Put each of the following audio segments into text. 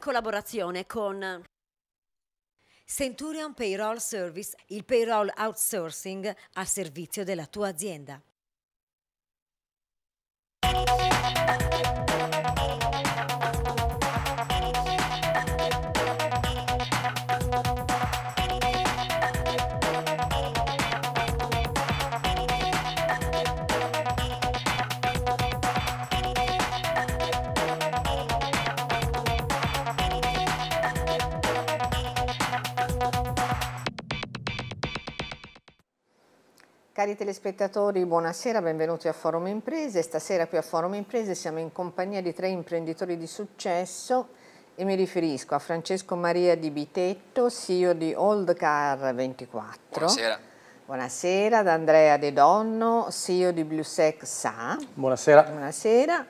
collaborazione con Centurion Payroll Service, il payroll outsourcing al servizio della tua azienda. Cari telespettatori, buonasera, benvenuti a Forum Imprese. Stasera qui a Forum Imprese siamo in compagnia di tre imprenditori di successo e mi riferisco a Francesco Maria Di Bitetto, CEO di Old Car 24. Buonasera. Buonasera ad Andrea De Donno, CEO di BlueSec SA. Buonasera. Buonasera.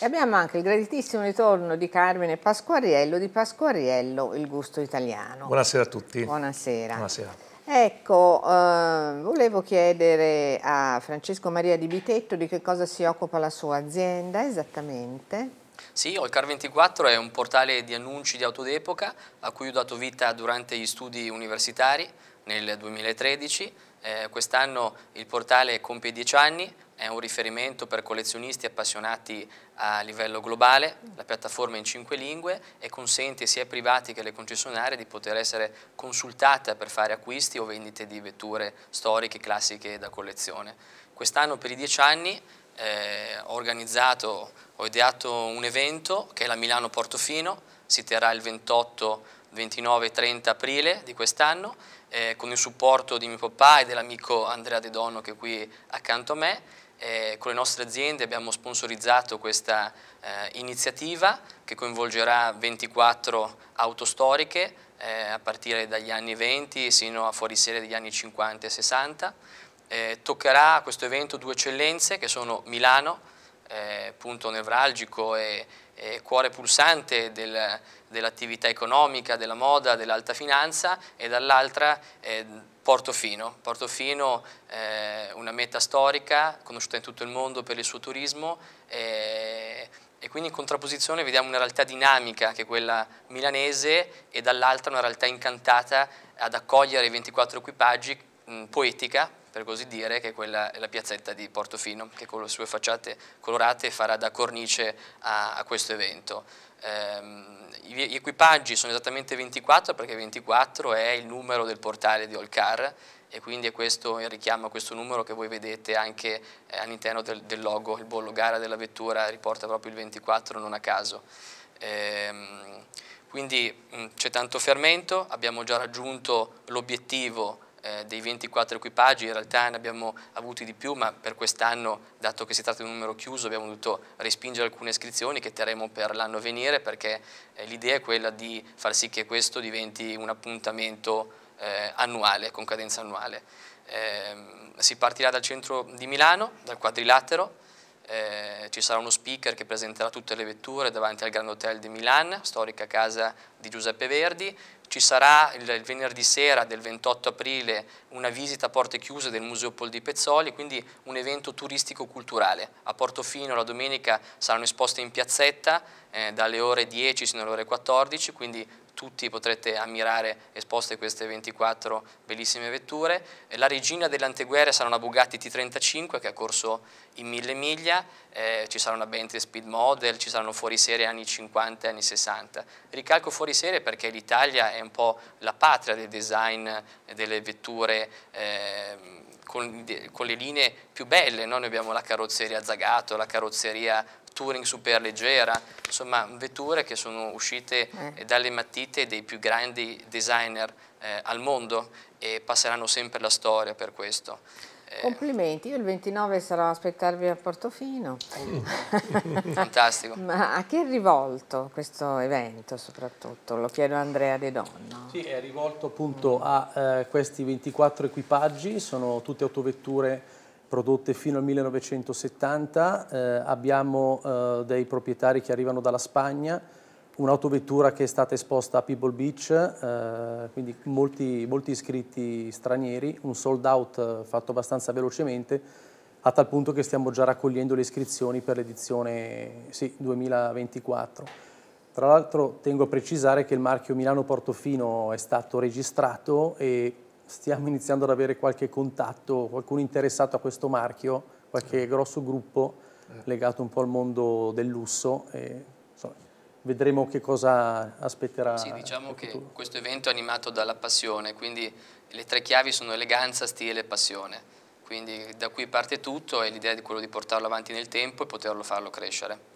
E abbiamo anche il graditissimo ritorno di Carmine Pasquariello di Pasquariello, il gusto italiano. Buonasera a tutti. Buonasera. Buonasera. Ecco, eh, volevo chiedere a Francesco Maria Di Bitetto di che cosa si occupa la sua azienda esattamente. Sì, Olcar24 è un portale di annunci di auto d'epoca a cui ho dato vita durante gli studi universitari nel 2013. Eh, Quest'anno il portale compie 10 anni, è un riferimento per collezionisti appassionati a livello globale, la piattaforma è in cinque lingue e consente sia ai privati che alle concessionarie di poter essere consultata per fare acquisti o vendite di vetture storiche, classiche da collezione. Quest'anno per i dieci anni eh, ho organizzato, ho ideato un evento che è la Milano Portofino, si terrà il 28, 29 e 30 aprile di quest'anno eh, con il supporto di mio papà e dell'amico Andrea De Donno che è qui accanto a me eh, con le nostre aziende abbiamo sponsorizzato questa eh, iniziativa che coinvolgerà 24 auto storiche eh, a partire dagli anni 20 sino a fuori serie degli anni 50 e 60. Eh, toccherà a questo evento due eccellenze che sono Milano, eh, punto nevralgico e, e cuore pulsante del, dell'attività economica, della moda, dell'alta finanza e dall'altra eh, Portofino, Portofino eh, una meta storica, conosciuta in tutto il mondo per il suo turismo eh, e quindi in contrapposizione vediamo una realtà dinamica che è quella milanese e dall'altra una realtà incantata ad accogliere i 24 equipaggi mh, poetica per così dire, che è quella, la piazzetta di Portofino, che con le sue facciate colorate farà da cornice a, a questo evento. Ehm, gli equipaggi sono esattamente 24 perché 24 è il numero del portale di Allcar e quindi è questo il richiamo a questo numero che voi vedete anche eh, all'interno del, del, logo, il bollo gara della vettura riporta proprio il 24 non a caso. Ehm, quindi mm, c'è tanto fermento, abbiamo già raggiunto l'obiettivo eh, dei 24 equipaggi, in realtà ne abbiamo avuti di più, ma per quest'anno, dato che si tratta di un numero chiuso, abbiamo dovuto respingere alcune iscrizioni che terremo per l'anno a venire, perché eh, l'idea è quella di far sì che questo diventi un appuntamento eh, annuale, con cadenza annuale. Ehm, si partirà dal centro di Milano, dal quadrilatero, eh, ci sarà uno speaker che presenterà tutte le vetture davanti al Grand Hotel di Milano, storica casa di Giuseppe Verdi, ci sarà il, venerdì sera del 28 aprile una visita a porte chiuse del Museo Pol di Pezzoli, quindi un evento turistico-culturale. A Portofino la domenica saranno esposte in piazzetta eh, dalle ore 10 fino alle ore 14, quindi tutti potrete ammirare esposte queste 24 bellissime vetture. Eh, la regina delle anteguerre sarà una Bugatti T35 che ha corso in mille miglia, eh, ci sarà una Bentley Speed Model, ci saranno fuori serie anni 50 e anni 60. Ricalco fuori serie perché l'Italia è un po' la patria del design delle vetture eh, con, con, le linee più belle, no? noi abbiamo la carrozzeria Zagato, la carrozzeria Touring super leggera, insomma vetture che sono uscite eh. dalle matite dei più grandi designer eh, al mondo e passeranno sempre la storia per questo. Eh. Complimenti, io il 29 sarò a aspettarvi a Portofino. Mm. Fantastico. Ma a chi è rivolto questo evento soprattutto? Lo chiedo a Andrea De Donno. Sì, è rivolto appunto a eh, questi 24 equipaggi, sono tutte autovetture prodotte fino al 1970, eh, abbiamo eh, dei proprietari che arrivano dalla Spagna, un'autovettura che è stata esposta a People Beach, eh, quindi molti, molti, iscritti stranieri, un sold out eh, fatto abbastanza velocemente, a tal punto che stiamo già raccogliendo le iscrizioni per l'edizione sì, 2024. Tra l'altro tengo a precisare che il marchio Milano Portofino è stato registrato e stiamo iniziando ad avere qualche contatto, qualcuno interessato a questo marchio, qualche grosso gruppo legato un po' al mondo del lusso. E, vedremo che cosa aspetterà. Sì, diciamo che questo evento è animato dalla passione, quindi le tre chiavi sono eleganza, stile e passione. Quindi da qui parte tutto e l'idea è quella di portarlo avanti nel tempo e poterlo farlo crescere.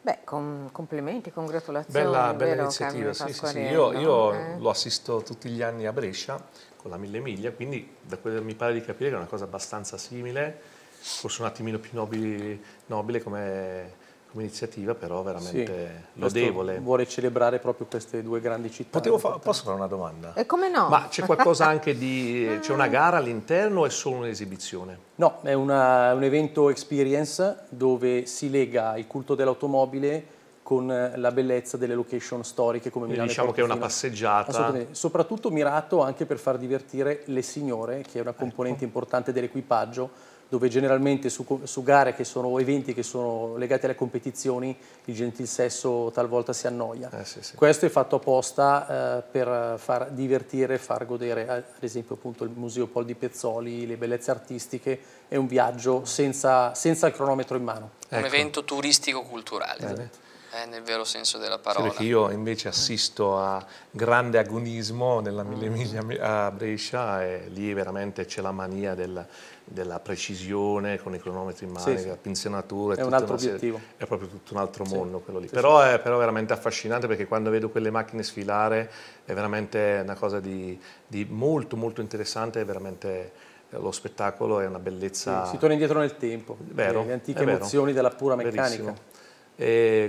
Beh, com complimenti, congratulazioni. Bella, bella vero, iniziativa, sì, sì, sì. Io, io eh? lo assisto tutti gli anni a Brescia con la Mille Miglia, quindi da quello mi pare di capire che è una cosa abbastanza simile, forse un attimino più nobile, nobile come come iniziativa però veramente sì, lodevole. Vuole celebrare proprio queste due grandi città. Fa posso fare una domanda? E eh, come no? Ma c'è qualcosa anche di... c'è una gara all'interno o è solo un'esibizione? No, è una, un evento experience dove si lega il culto dell'automobile con eh, la bellezza delle location storiche come Milano. Diciamo che è una passeggiata. Soprattutto mirato anche per far divertire le signore, che è una ecco. componente ecco. importante dell'equipaggio dove generalmente su, su gare che sono eventi che sono legati alle competizioni il gentil sesso talvolta si annoia. Eh, sì, sì. Questo è fatto apposta eh, per far divertire, far godere ad esempio appunto il Museo Pol di Pezzoli, le bellezze artistiche, è un viaggio senza, senza il cronometro in mano. Ecco. Un evento turistico-culturale. Eh, esatto. Eh, nel vero senso della parola. Sì, perché io invece assisto a grande agonismo nella Mille mm. Miglia a Brescia e lì veramente c'è la mania del della precisione con i cronometri in mano, sì, sì. la pinzenatura. È, un altro obiettivo. è proprio tutto un altro mondo sì. quello lì. Però è però veramente affascinante perché quando vedo quelle macchine sfilare è veramente una cosa di, di molto molto interessante, è veramente eh, lo spettacolo è una bellezza. Sì, si torna indietro nel tempo, vero, le antiche emozioni della pura meccanica.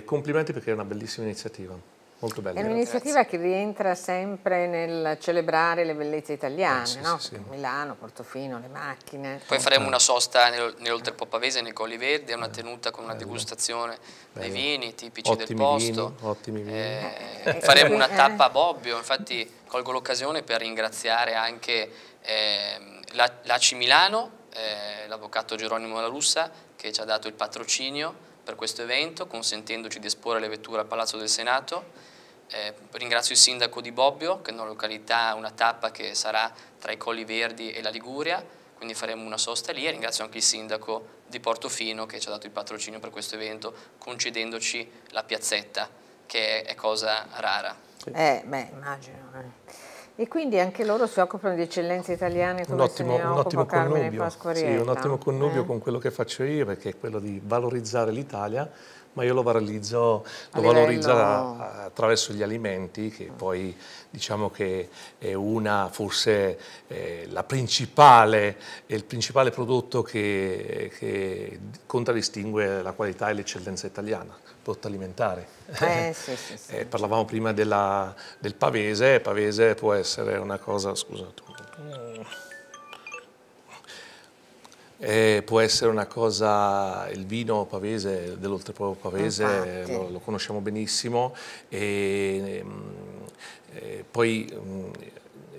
complimenti perché è una bellissima iniziativa. Molto bella. È un'iniziativa che rientra sempre nel celebrare le bellezze italiane, eh, sì, no? sì, sì. Milano, Portofino, le macchine. Poi faremo una sosta nell'Oltrepò Pavese, nei Colli Verdi, è una tenuta con una degustazione Bello. dei vini tipici ottimi del posto. Vini, ottimi vini. Eh, eh faremo una eh. tappa a Bobbio, infatti colgo l'occasione per ringraziare anche eh, l'ACI Milano, eh, l'avvocato Geronimo La Russa, che ci ha dato il patrocinio per questo evento, consentendoci di esporre le vetture al Palazzo del Senato eh, ringrazio il sindaco di Bobbio, che è una località, una tappa che sarà tra i Colli Verdi e la Liguria, quindi faremo una sosta lì e ringrazio anche il sindaco di Portofino che ci ha dato il patrocinio per questo evento, concedendoci la piazzetta, che è, è cosa rara. Eh, beh, immagino. Eh. E quindi anche loro si occupano di eccellenze italiane come un ottimo, se ne un ottimo connubio, sì, un ottimo connubio eh. con quello che faccio io, perché è quello di valorizzare l'Italia ma io lo valorizzo, lo valorizzo eh, attraverso gli alimenti, che poi diciamo che è una, forse eh, la principale, è il principale prodotto che, che contraddistingue la qualità e l'eccellenza italiana, il prodotto alimentare. Eh, sì, sì, sì. Eh, parlavamo prima della, del pavese, pavese può essere una cosa, scusa tu, Eh, può essere una cosa, il vino pavese, dell'oltrepolo pavese, lo, lo, conosciamo benissimo e, e ehm, eh, poi mm,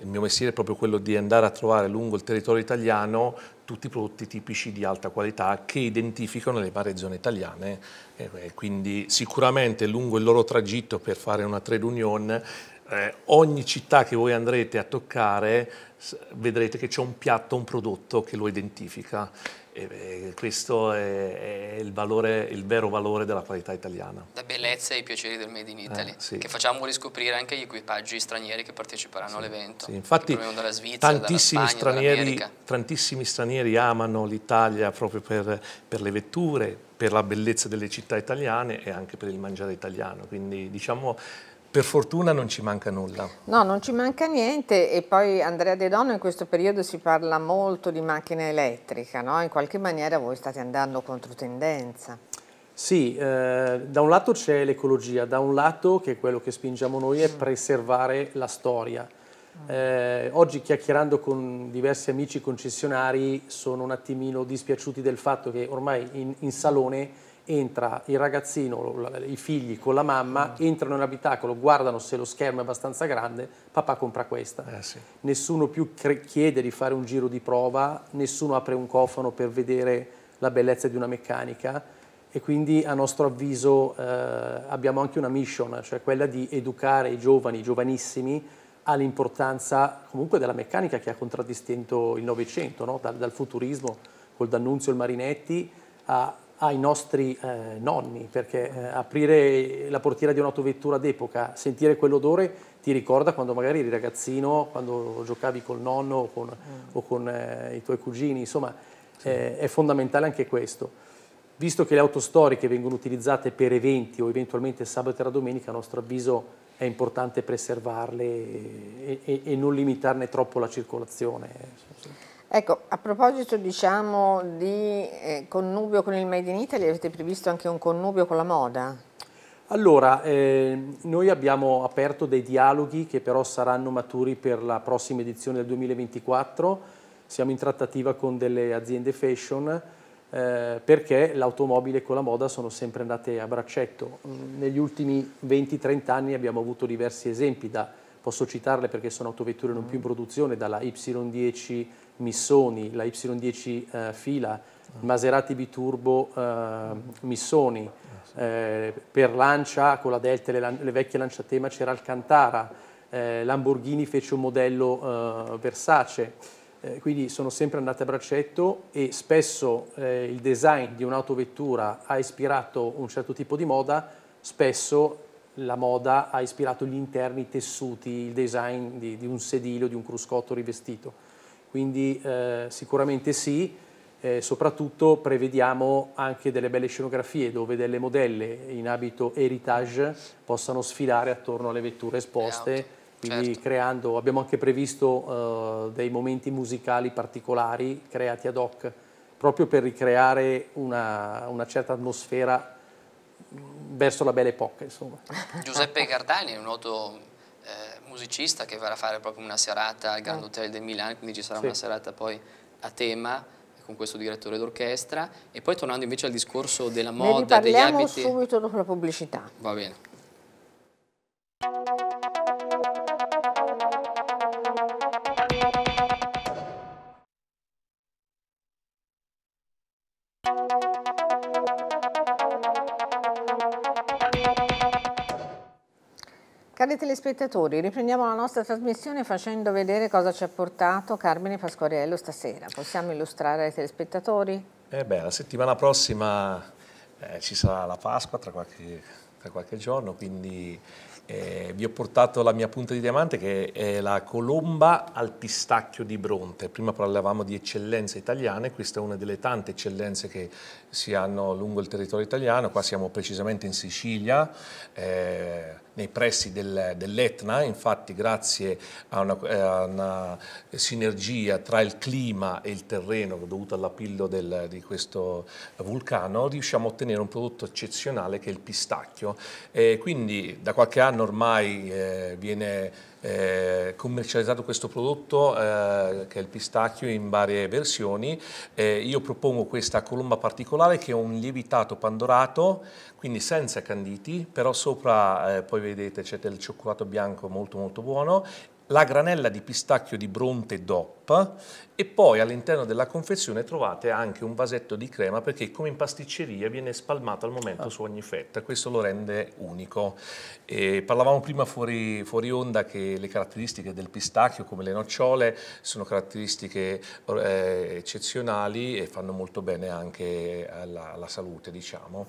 il mio mestiere è proprio quello di andare a trovare lungo il territorio italiano tutti i prodotti tipici di alta qualità che identificano le varie zone italiane. E quindi sicuramente lungo il loro tragitto per fare una trade union eh, ogni città che voi andrete a toccare vedrete che c'è un piatto, un prodotto che lo identifica. E eh, questo è, il, valore, il, vero valore della qualità italiana. La bellezza e i piaceri del Made in eh, Italy, eh, sì. che facciamo riscoprire anche gli equipaggi stranieri che parteciperanno sì, all'evento. Sì. Infatti Svizzera, tantissimi, Spagna, stranieri, tantissimi, stranieri, amano l'Italia proprio per, per, le vetture, per la bellezza delle città italiane e anche per il mangiare italiano. Quindi diciamo per fortuna non ci manca nulla. No, non ci manca niente e poi Andrea De Donno in questo periodo si parla molto di macchina elettrica, no? in qualche maniera voi state andando contro tendenza. Sì, eh, da un lato c'è l'ecologia, da un lato che è quello che spingiamo noi è mm. preservare la storia. Mm. Eh, oggi chiacchierando con diversi amici concessionari sono un attimino dispiaciuti del fatto che ormai in, in salone entra il ragazzino, i figli con la mamma, mm. entrano in abitacolo, guardano se lo schermo è abbastanza grande, papà compra questa. Eh sì. Nessuno più chiede di fare un giro di prova, nessuno apre un cofano per vedere la bellezza di una meccanica e quindi a nostro avviso eh, abbiamo anche una mission, cioè quella di educare i giovani, i giovanissimi, all'importanza comunque della meccanica che ha contraddistinto il Novecento, dal, dal futurismo col D'Annunzio e il Marinetti, a ai nostri eh, nonni, perché eh, aprire la portiera di un'autovettura d'epoca, sentire quell'odore ti ricorda quando magari eri ragazzino, quando giocavi col nonno o con, mm. o con eh, i tuoi cugini, insomma sì. Eh, è fondamentale anche questo. Visto che le auto storiche vengono utilizzate per eventi o eventualmente sabato e la domenica, a nostro avviso è importante preservarle e, e, e non limitarne troppo la circolazione. Eh. Ecco, a proposito diciamo di eh, connubio con il Made in Italy, avete previsto anche un connubio con la moda? Allora, eh, noi abbiamo aperto dei dialoghi che però saranno maturi per la prossima edizione del 2024, siamo in trattativa con delle aziende fashion eh, perché l'automobile con la moda sono sempre andate a braccetto. Mm, negli ultimi 20-30 anni abbiamo avuto diversi esempi, da, posso citarle perché sono autovetture non più in mm. produzione, dalla Y10 Missoni, la Y10 eh, fila, ah. Maserati biturbo eh, Missoni, ah, eh, per Lancia con la Delta le, le vecchie Lancia Tema c'era Alcantara, eh, Lamborghini fece un modello eh, Versace, eh, quindi sono sempre andate a braccetto e spesso il design di un'autovettura ha ispirato un certo tipo di moda, spesso la moda ha ispirato gli interni, i tessuti, il design di, di un sedile o di un cruscotto rivestito. Quindi eh, sicuramente sì, eh, soprattutto prevediamo anche delle belle scenografie dove delle modelle in abito heritage possano sfilare attorno alle vetture esposte. Quindi certo. creando, abbiamo anche previsto eh, dei momenti musicali particolari creati ad hoc proprio per ricreare una, una certa atmosfera mm, verso la belle epoca. Insomma. Giuseppe Cardani è un noto eh, musicista che verrà a fare proprio una serata al Grand ah. Hotel del Milano, quindi ci sarà sì. una serata poi a tema con questo direttore d'orchestra e poi tornando invece al discorso della moda, degli abiti... Ne parliamo subito dopo la pubblicità. Va bene. Cari telespettatori, riprendiamo la nostra trasmissione facendo vedere cosa ci ha portato Carmine Pasquariello stasera. Possiamo illustrare ai telespettatori? Eh beh, la settimana prossima eh, ci sarà la Pasqua tra qualche, tra qualche giorno, quindi eh, vi ho portato la mia punta di diamante che è la colomba al pistacchio di Bronte. Prima parlavamo di eccellenze italiane, questa è una delle tante eccellenze che si hanno lungo il territorio italiano, qua siamo precisamente in Sicilia. Eh, nei pressi del, dell'Etna, infatti grazie a una, eh, a una, sinergia tra il clima e il terreno dovuta all'apillo di questo vulcano, riusciamo a ottenere un prodotto eccezionale che è il pistacchio. E quindi da qualche anno ormai eh, viene eh, commercializzato questo prodotto eh, che è il pistacchio in varie versioni. Eh, io propongo questa colomba particolare che è un lievitato pandorato, quindi senza canditi, però sopra eh, poi vedete c'è del cioccolato bianco molto molto buono la granella di pistacchio di Bronte DOP e poi all'interno della confezione trovate anche un vasetto di crema perché come in pasticceria viene spalmato al momento ah. su ogni fetta, questo lo rende unico. E parlavamo prima fuori, fuori, onda che le caratteristiche del pistacchio come le nocciole sono caratteristiche eh, eccezionali e fanno molto bene anche alla, alla salute diciamo.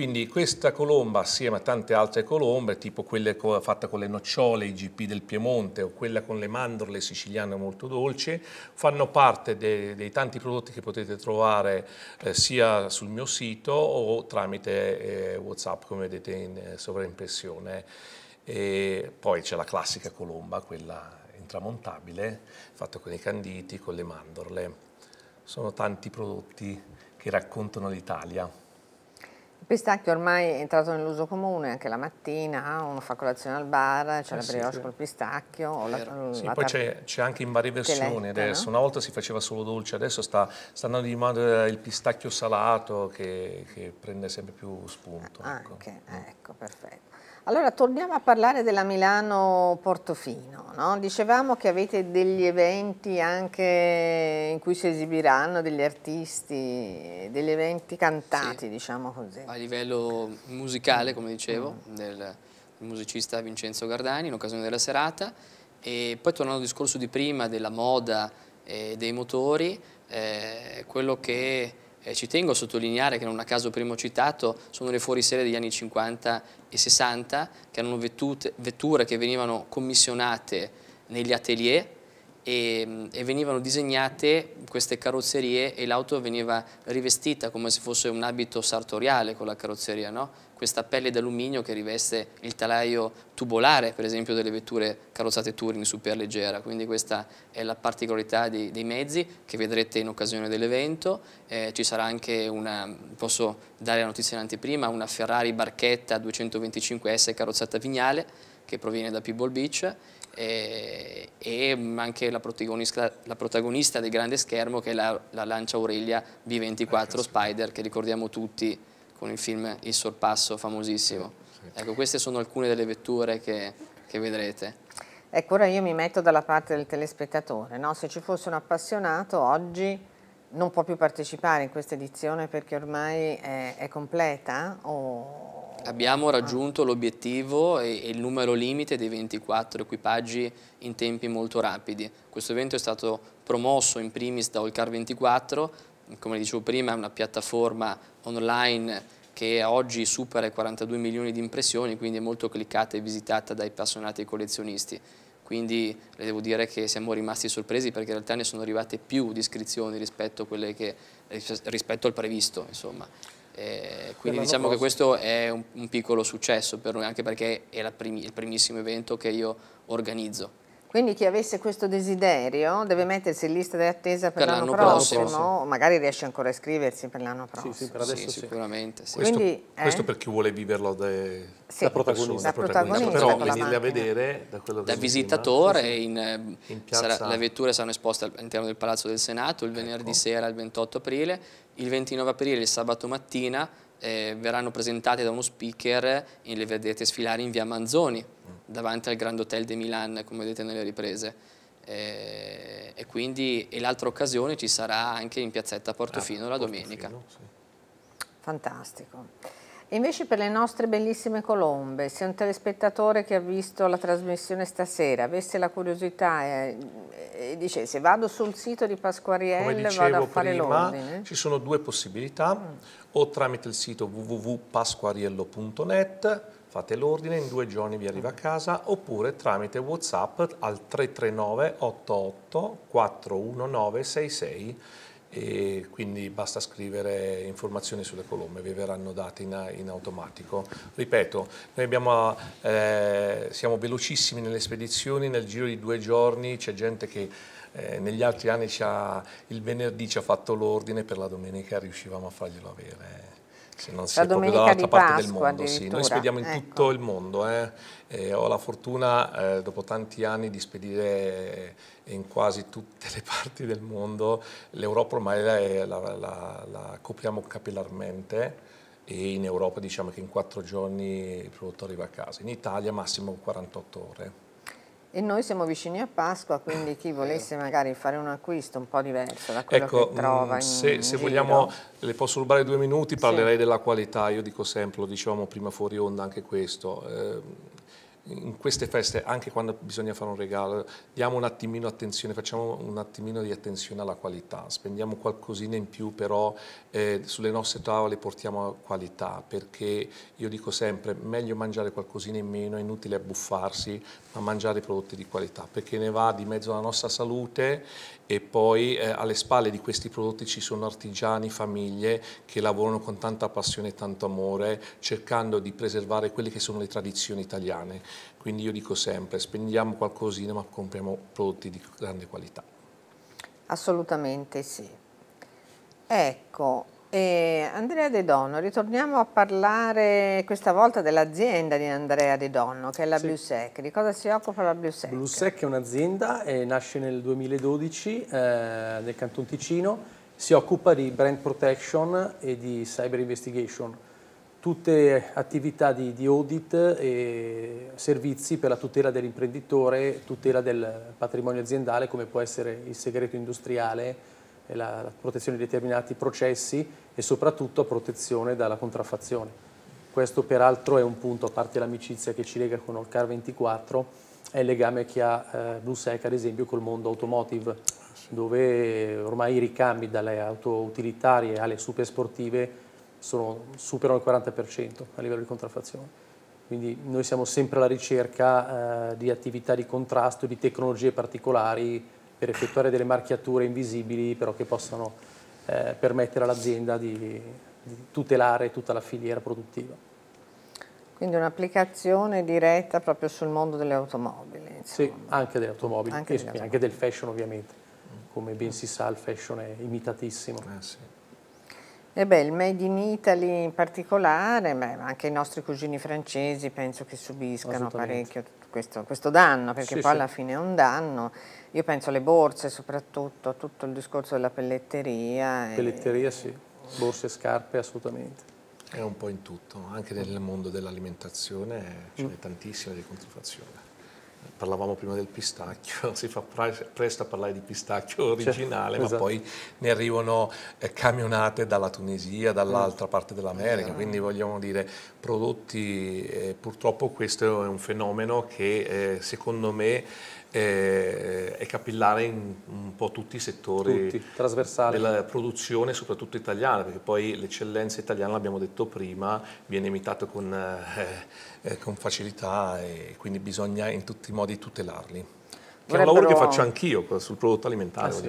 Quindi questa colomba, assieme a tante altre colombe, tipo quelle fatte con le nocciole, i GP del Piemonte o quella con le mandorle siciliane molto dolci, fanno parte dei, dei tanti prodotti che potete trovare eh, sia sul mio sito o tramite eh, WhatsApp, come vedete in eh, sovraimpressione. E poi c'è la classica colomba, quella intramontabile, fatta con i canditi, con le mandorle. Sono tanti prodotti che raccontano l'Italia. Pistacchio ormai è entrato nell'uso comune, anche la mattina uno fa colazione al bar, c'è eh la brioche sì, col pistacchio. La, mm, sì, la poi c'è anche in varie versioni adesso, no? una volta si faceva solo dolce, adesso sta, sta andando di moda eh, il pistacchio salato che, che, prende sempre più spunto. Ah, ecco. Anche, eh, ecco, perfetto. Allora torniamo a parlare della Milano Portofino, no? dicevamo che avete degli eventi anche in cui si esibiranno degli artisti, degli eventi cantati sì. diciamo così. A livello musicale come dicevo, mm. del musicista Vincenzo Gardani in occasione della serata e poi tornando al discorso di prima della moda e dei motori, eh, quello che eh, ci tengo a sottolineare che non a caso primo citato sono le fuoriserie degli anni 50 e 60 che erano vettute, vetture che venivano commissionate negli atelier e, e, venivano disegnate queste carrozzerie e l'auto veniva rivestita come se fosse un abito sartoriale con la carrozzeria, no? questa pelle d'alluminio che riveste il telaio tubolare per esempio delle vetture carrozzate Touring superleggera, quindi questa è la particolarità dei, dei mezzi che vedrete in occasione dell'evento, eh, ci sarà anche una, posso dare la notizia in anteprima, una Ferrari Barchetta 225S carrozzata Vignale che proviene da Pebble Beach e, eh, e anche la protagonista, la protagonista, del grande schermo che è la, la Lancia Aurelia B24 ah, ecco, Spider che ricordiamo tutti con il film Il sorpasso famosissimo. Ecco, queste sono alcune delle vetture che, che vedrete. Ecco, ora io mi metto dalla parte del telespettatore, no? se ci fosse un appassionato oggi non può più partecipare in questa edizione perché ormai è, è completa o, abbiamo raggiunto l'obiettivo e, il numero limite dei 24 equipaggi in tempi molto rapidi. Questo evento è stato promosso in primis da Olcar 24, come dicevo prima è una piattaforma online che oggi supera i 42 milioni di impressioni, quindi è molto cliccata e visitata dai appassionati e collezionisti. Quindi le devo dire che siamo rimasti sorpresi perché in realtà ne sono arrivate più di iscrizioni rispetto, rispetto al previsto. Insomma. Eh, quindi diciamo prossimo. che questo è un, un, piccolo successo per noi, anche perché è primi, il primissimo evento che io organizzo. Quindi chi avesse questo desiderio deve mettersi in lista di attesa per, per l'anno prossimo, prossimo, magari riesce ancora a iscriversi per l'anno prossimo. Sì, sì, per adesso sì, sicuramente. Sì. Questo, Quindi, eh? questo, per chi vuole viverlo de, sì, da protagonista, da protagonista, da protagonista però venirli a vedere da quello che Da visitatore, in, eh, in sarà, le vetture saranno esposte all'interno del Palazzo del Senato il ecco. venerdì sera il 28 aprile il 29 aprile, il sabato mattina, eh, verranno presentate da uno speaker e le vedrete sfilare in via Manzoni, mm. davanti al Grand Hotel de Milan, come vedete nelle riprese. Eh, e quindi l'altra occasione ci sarà anche in piazzetta Portofino ah, la domenica. sì. Fantastico invece per le nostre bellissime colombe, se un telespettatore che ha visto la trasmissione stasera avesse la curiosità e, e se vado sul sito di Pasquariel e vado a fare l'ordine. Ci sono due possibilità, mm. o tramite il sito www.pasquariello.net fate l'ordine, in due giorni vi arriva a casa, oppure tramite Whatsapp al 339 88 419 66 e quindi basta scrivere informazioni sulle colonne, vi verranno date in, in automatico. Ripeto, noi abbiamo, eh, siamo velocissimi nelle spedizioni, nel giro di due giorni c'è gente che eh, negli altri anni ha, il venerdì ci ha fatto l'ordine, per la domenica riuscivamo a farglielo avere se non si la è proprio dall'altra parte del mondo. Sì. Noi spediamo in ecco. tutto il mondo. Eh. Eh, ho la fortuna, eh, dopo tanti anni, di spedire in quasi tutte le parti del mondo. L'Europa ormai la, eh, la, la, la copriamo capillarmente e in Europa diciamo che in quattro giorni il prodotto arriva a casa. In Italia massimo 48 ore. E noi siamo vicini a Pasqua, quindi chi eh. volesse magari fare un acquisto un po' diverso da quello ecco, che trova mm, in se, in se vogliamo, le posso rubare due minuti, parlerei sì. della qualità. Io dico sempre, lo dicevamo prima fuori onda anche questo. Eh, in queste feste, anche quando bisogna fare un regalo, diamo un attimino attenzione, facciamo un attimino di attenzione alla qualità, spendiamo qualcosina in più, però eh, sulle nostre tavole portiamo qualità, perché io dico sempre, meglio mangiare qualcosina in meno, è inutile abbuffarsi, a mangiare prodotti di qualità, perché ne va di mezzo alla nostra salute e poi eh, alle spalle di questi prodotti ci sono artigiani, famiglie che lavorano con tanta passione e tanto amore, cercando di preservare quelle che sono le tradizioni italiane. Quindi io dico sempre, spendiamo qualcosina ma compriamo prodotti di grande qualità. Assolutamente sì. Ecco, eh, Andrea De Donno, ritorniamo a parlare questa volta dell'azienda di Andrea De Donno, che è la sì. Blusec. Di cosa si occupa la Blusec? Blusec è un'azienda, eh, nasce nel 2012 eh, nel Canton Ticino, si occupa di brand protection e di cyber investigation, tutte attività di, di audit e servizi per la tutela dell'imprenditore, tutela del patrimonio aziendale come può essere il segreto industriale, la, la protezione di determinati processi e soprattutto protezione dalla contraffazione. Questo peraltro è un punto, a parte l'amicizia che ci lega con Olcar 24, è il legame che ha eh, BlueSec ad esempio col mondo automotive, dove ormai i ricambi dalle auto utilitarie alle super sportive sono, superano il 40% a livello di contraffazione. Quindi noi siamo sempre alla ricerca eh, di attività di contrasto, di tecnologie particolari per effettuare delle marchiature invisibili però che possano eh, permettere all'azienda di, di tutelare tutta la filiera produttiva. Quindi un'applicazione diretta proprio sul mondo delle automobili. Insomma. Sì, anche delle automobili, anche, e, anche del fashion ovviamente, come ben si sa il fashion è imitatissimo. Eh sì. Eh beh, il Made in Italy in particolare, ma anche i nostri cugini francesi penso che subiscano parecchio questo, questo, danno, perché sì, poi sì. alla fine è un danno. Io penso alle borse soprattutto, a tutto il discorso della pelletteria. Pelletteria e... sì, borse e scarpe assolutamente. È un po' in tutto, anche nel mondo dell'alimentazione eh, ce mm. n'è mm. tantissima di contraffazione parlavamo prima del pistacchio, si fa presto a parlare di pistacchio certo, originale, cioè, esatto. ma poi ne arrivano eh, camionate dalla Tunisia, dall'altra mm. parte dell'America, eh. quindi vogliamo dire prodotti, eh, purtroppo questo è un fenomeno che eh, secondo me è capillare in un po' tutti i settori tutti, della produzione, soprattutto italiana, perché poi l'eccellenza italiana, l'abbiamo detto prima, viene imitata con, eh, eh, con, facilità e quindi bisogna in tutti i modi tutelarli. Che è un lavoro che faccio anch'io sul prodotto alimentare. Ah, sì.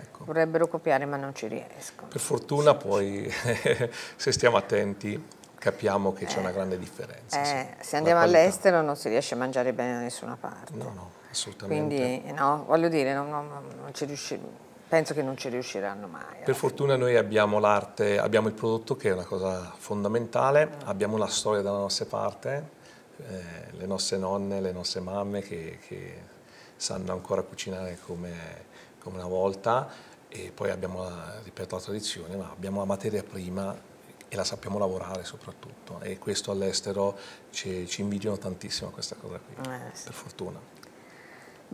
ecco. Vorrebbero copiare ma non ci riesco. Per fortuna sì, poi, sì. se stiamo attenti, capiamo che eh, c'è una eh. grande differenza. Eh, sì. Se andiamo all'estero non si riesce a mangiare bene da nessuna parte. No, no. Assolutamente. Quindi, no, voglio dire, non, non, non ci riusciamo penso che non ci riusciranno mai. Per eh. fortuna noi abbiamo l'arte, abbiamo il prodotto che è una cosa fondamentale, mm. abbiamo la storia dalla nostra parte, eh, le nostre nonne, le nostre mamme che, che sanno ancora cucinare come, come, una volta e poi abbiamo, la, ripeto, la tradizione, ma abbiamo la materia prima e la sappiamo lavorare soprattutto e questo all'estero ci, ci invidiano tantissimo questa cosa qui, eh, per fortuna.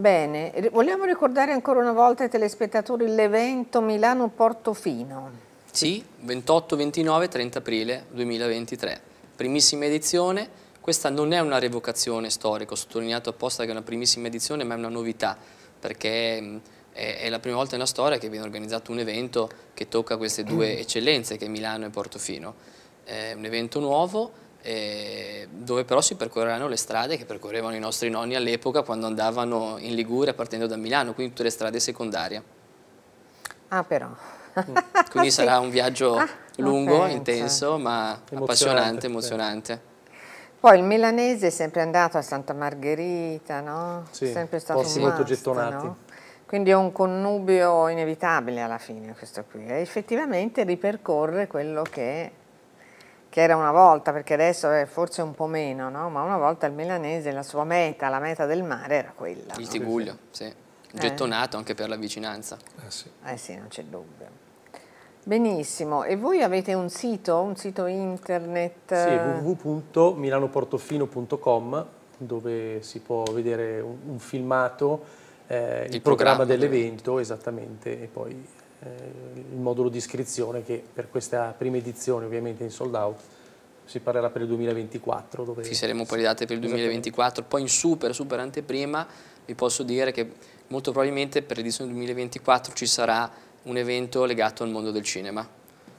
Bene, vogliamo ricordare ancora una volta ai telespettatori l'evento Milano-Portofino. Sì, 28, 29, 30 aprile 2023, primissima edizione. Questa non è una revocazione storica, ho sottolineato apposta che è una primissima edizione, ma è una novità, perché è, la prima volta nella storia che viene organizzato un evento che tocca queste due eccellenze, che è Milano e Portofino. È un evento nuovo eh, dove però si percorreranno le strade che percorrevano i nostri nonni all'epoca quando andavano in Liguria partendo da Milano, quindi tutte le strade secondarie. Ah però. Mm. quindi sì. sarà un viaggio ah, lungo, intenso, ma emozionante, appassionante, emozionante. Poi il milanese è sempre andato a Santa Margherita, no? Sì, sempre stato posti molto gettonati. No? Quindi è un connubio inevitabile alla fine questo qui. E effettivamente ripercorre quello che che era una volta, perché adesso è forse un po' meno, no? ma una volta il milanese, la sua meta, la meta del mare era quella. Il no? Tiguglio, sì. Eh. Gettonato eh. anche per la vicinanza. Eh sì, eh sì non c'è dubbio. Benissimo, e voi avete un sito, un sito internet? Sì, www.milanoportofino.com dove si può vedere un, un filmato, eh, il, il, programma, programma dell'evento, esattamente, e poi eh, il modulo di iscrizione che per questa prima edizione ovviamente in sold out si parlerà per il 2024. Dove Fisseremo poi le date per il 2024, esatto. poi in super, super anteprima vi posso dire che molto probabilmente per l'edizione 2024 ci sarà un evento legato al mondo del cinema.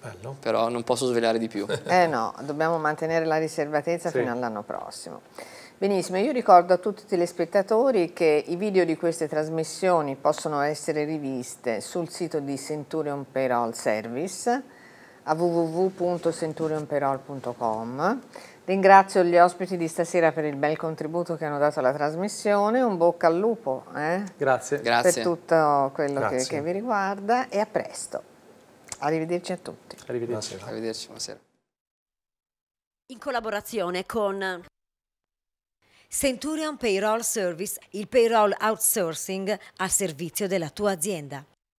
Bello. Però non posso svelare di più. eh no, dobbiamo mantenere la riservatezza sì. fino all'anno prossimo. Benissimo, io ricordo a tutti i telespettatori che i video di queste trasmissioni possono essere riviste sul sito di Centurion Perol Service a www.centurionperol.com. Ringrazio gli ospiti di stasera per il bel contributo che hanno dato alla trasmissione, un bocca al lupo eh? Grazie. per tutto quello che, che, vi riguarda e a presto. Arrivederci a tutti. Arrivederci. Buonasera. Arrivederci, buonasera. In collaborazione con... Centurion Payroll Service, il payroll outsourcing al servizio della tua azienda.